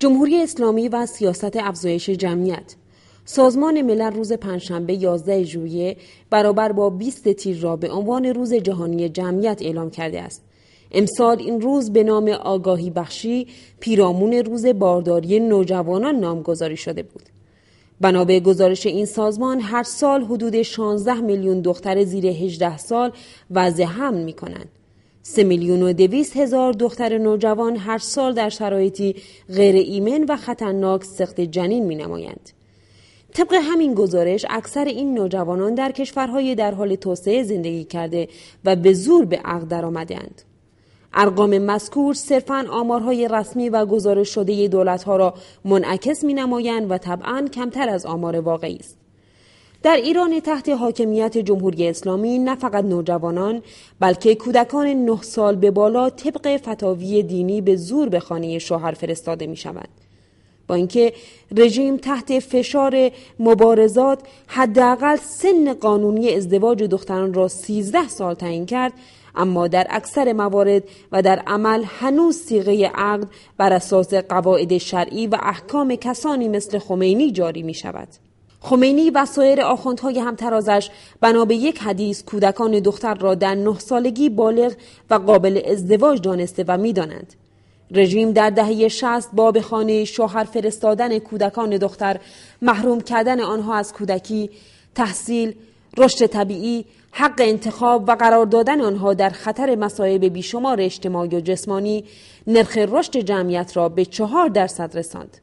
جمهوری اسلامی و سیاست افزایش جمعیت سازمان ملل روز پنجشنبه 11 ژوئیه برابر با 20 تیر را به عنوان روز جهانی جمعیت اعلام کرده است. امسال این روز به نام آگاهی بخشی پیرامون روز بارداری نوجوانان نامگذاری شده بود. بنا به گزارش این سازمان هر سال حدود 16 میلیون دختر زیر 18 سال وضع حمل می سه میلیون و دویست هزار دختر نوجوان هر سال در شرایطی غیر ایمن و خطرناک سخت جنین می نمایند. طبق همین گزارش اکثر این نوجوانان در کشورهای در حال توسعه زندگی کرده و به زور به عقد درآمدهاند. ارقام مذکور صرفا آمارهای رسمی و گزارش شده دولتها را منعکس می نمایند و طبعا کمتر از آمار واقعی است. در ایران تحت حاکمیت جمهوری اسلامی نه فقط نوجوانان بلکه کودکان نه سال به بالا طبق فتاوی دینی به زور به خانه شوهر فرستاده می شوند. با اینکه رژیم تحت فشار مبارزات حداقل سن قانونی ازدواج دختران را 13 سال تعیین کرد اما در اکثر موارد و در عمل هنوز سیغه عقد بر اساس قواعد شرعی و احکام کسانی مثل خمینی جاری می شود. خمینی و سایر آخوندهای همترازش بنا به یک حدیث کودکان دختر را در نه سالگی بالغ و قابل ازدواج دانسته و میدانند رژیم در دهه 60 با به خانه شوهر فرستادن کودکان دختر محروم کردن آنها از کودکی تحصیل رشد طبیعی حق انتخاب و قرار دادن آنها در خطر مصایب بیشمار اجتماعی و جسمانی نرخ رشد جمعیت را به چهار درصد رساند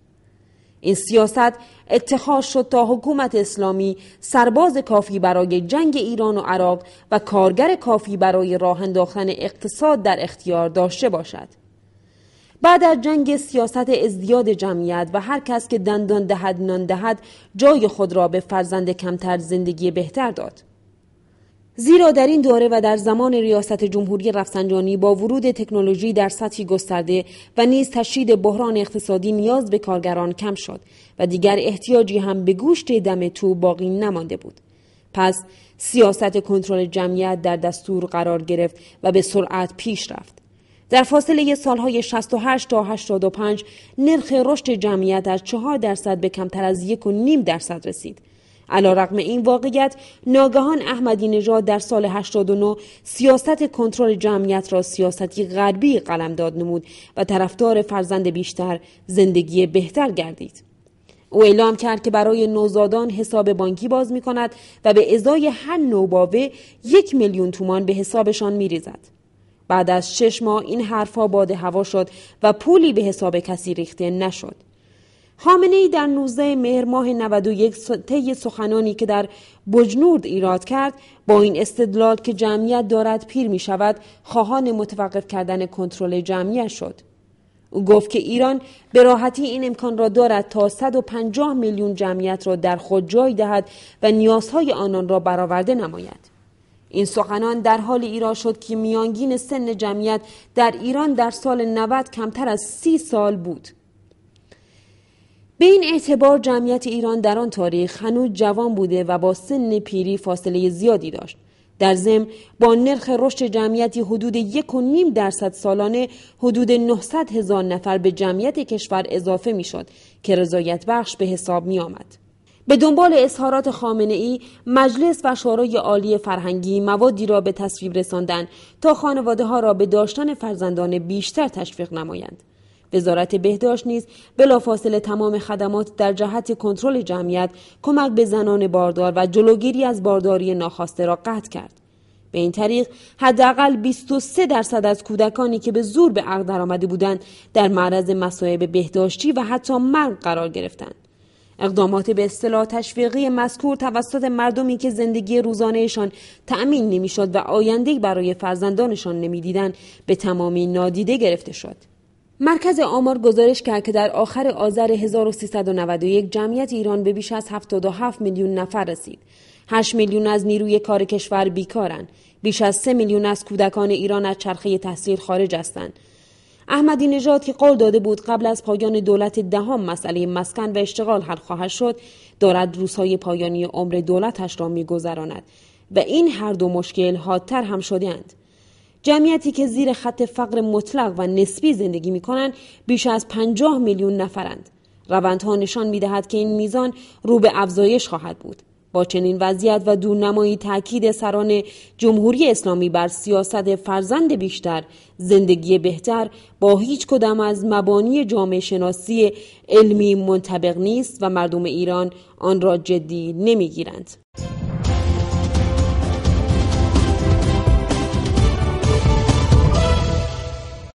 این سیاست اتخاذ شد تا حکومت اسلامی سرباز کافی برای جنگ ایران و عراق و کارگر کافی برای راه انداختن اقتصاد در اختیار داشته باشد بعد از جنگ سیاست ازدیاد جمعیت و هر کس که دندان دهد نان دهد جای خود را به فرزند کمتر زندگی بهتر داد زیرا در این دوره و در زمان ریاست جمهوری رفسنجانی با ورود تکنولوژی در سطحی گسترده و نیز تشدید بحران اقتصادی نیاز به کارگران کم شد و دیگر احتیاجی هم به گوشت دم تو باقی نمانده بود پس سیاست کنترل جمعیت در دستور قرار گرفت و به سرعت پیش رفت در فاصله سالهای 68 تا 85 نرخ رشد جمعیت از 4 درصد به کمتر از 1.5 درصد رسید علیرغم این واقعیت ناگهان احمدی نژاد در سال 89 سیاست کنترل جمعیت را سیاستی غربی قلمداد نمود و طرفدار فرزند بیشتر زندگی بهتر گردید او اعلام کرد که برای نوزادان حساب بانکی باز می کند و به ازای هر نوباوه یک میلیون تومان به حسابشان می ریزد. بعد از شش ماه این حرفها باد هوا شد و پولی به حساب کسی ریخته نشد. حامنه ای در 19 مهر ماه 91 طی سخنانی که در بجنورد ایراد کرد با این استدلال که جمعیت دارد پیر می شود خواهان متوقف کردن کنترل جمعیت شد او گفت که ایران به راحتی این امکان را دارد تا 150 میلیون جمعیت را در خود جای دهد و نیازهای آنان را برآورده نماید این سخنان در حال ایران شد که میانگین سن جمعیت در ایران در سال 90 کمتر از 30 سال بود به این اعتبار جمعیت ایران در آن تاریخ هنوز جوان بوده و با سن پیری فاصله زیادی داشت در ضمن با نرخ رشد جمعیتی حدود یک و نیم درصد سالانه حدود 900 هزار نفر به جمعیت کشور اضافه میشد که رضایت بخش به حساب می آمد. به دنبال اظهارات خامنه ای مجلس و شورای عالی فرهنگی موادی را به تصویب رساندند تا خانواده ها را به داشتن فرزندان بیشتر تشویق نمایند. وزارت بهداشت نیز بلافاصله تمام خدمات در جهت کنترل جمعیت کمک به زنان باردار و جلوگیری از بارداری ناخواسته را قطع کرد به این طریق حداقل 23 درصد از کودکانی که به زور به عقد درآمده بودند در معرض مصائب بهداشتی و حتی مرگ قرار گرفتند اقدامات به اصطلاح تشویقی مذکور توسط مردمی که زندگی روزانهشان تأمین نمیشد و آیندهای برای فرزندانشان نمیدیدند به تمامی نادیده گرفته شد مرکز آمار گزارش کرد که در آخر آذر 1391 جمعیت ایران به بیش از 77 میلیون نفر رسید. 8 میلیون از نیروی کار کشور بیکارند. بیش از 3 میلیون از کودکان ایران از چرخه تحصیل خارج هستند. احمدی نژاد که قول داده بود قبل از پایان دولت دهم مسئله مسکن و اشتغال حل خواهد شد، دارد روزهای پایانی عمر دولتش را میگذراند و این هر دو مشکل حادتر هم شدیند. جمعیتی که زیر خط فقر مطلق و نسبی زندگی می کنند بیش از 50 میلیون نفرند. روندها نشان می دهد که این میزان رو به افزایش خواهد بود. با چنین وضعیت و دورنمایی تاکید سران جمهوری اسلامی بر سیاست فرزند بیشتر زندگی بهتر با هیچ کدام از مبانی جامعه شناسی علمی منطبق نیست و مردم ایران آن را جدی نمیگیرند.